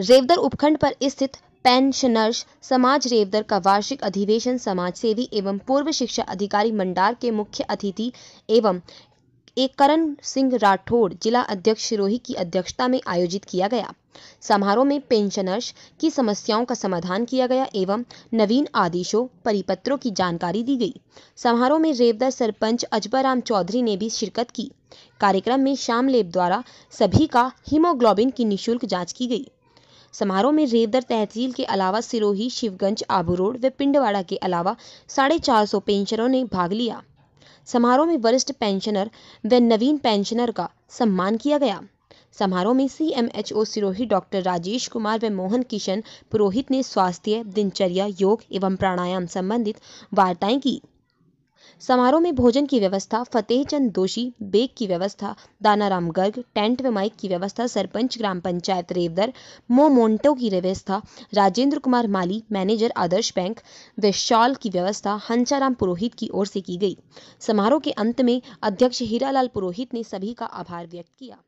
रेवदर उपखंड पर स्थित पेंशनर्स समाज रेवदर का वार्षिक अधिवेशन समाज सेवी एवं पूर्व शिक्षा अधिकारी मंडार के मुख्य अतिथि एवं एक करण सिंह राठौड़ जिला अध्यक्ष सिरोही की अध्यक्षता में आयोजित किया गया समारोह में पेंशनर्स की समस्याओं का समाधान किया गया एवं नवीन आदेशों परिपत्रों की जानकारी दी गई समारोह में रेवदर सरपंच अजबराम चौधरी ने भी शिरकत की कार्यक्रम में श्यामलेब द्वारा सभी का हीमोग्लोबिन की निःशुल्क जाँच की गई समारोह में रेवदर तहसील के अलावा सिरोही शिवगंज आबूरोड व पिंडवाड़ा के अलावा साढ़े चार सौ पेंशनरों ने भाग लिया समारोह में वरिष्ठ पेंशनर व नवीन पेंशनर का सम्मान किया गया समारोह में सीएमएचओ सिरोही डॉक्टर राजेश कुमार व मोहन किशन पुरोहित ने स्वास्थ्य दिनचर्या योग एवं प्राणायाम संबंधित वार्ताएं की समारोह में भोजन की व्यवस्था फतेह चंद दोषी बेग की व्यवस्था दानाराम गर्ग टेंट व माइक की व्यवस्था सरपंच ग्राम पंचायत रेवदर मो मोन्टो की व्यवस्था राजेंद्र कुमार माली मैनेजर आदर्श बैंक व शॉल की व्यवस्था हंसाराम पुरोहित की ओर से की गई समारोह के अंत में अध्यक्ष हीरालाल पुरोहित ने सभी का आभार व्यक्त किया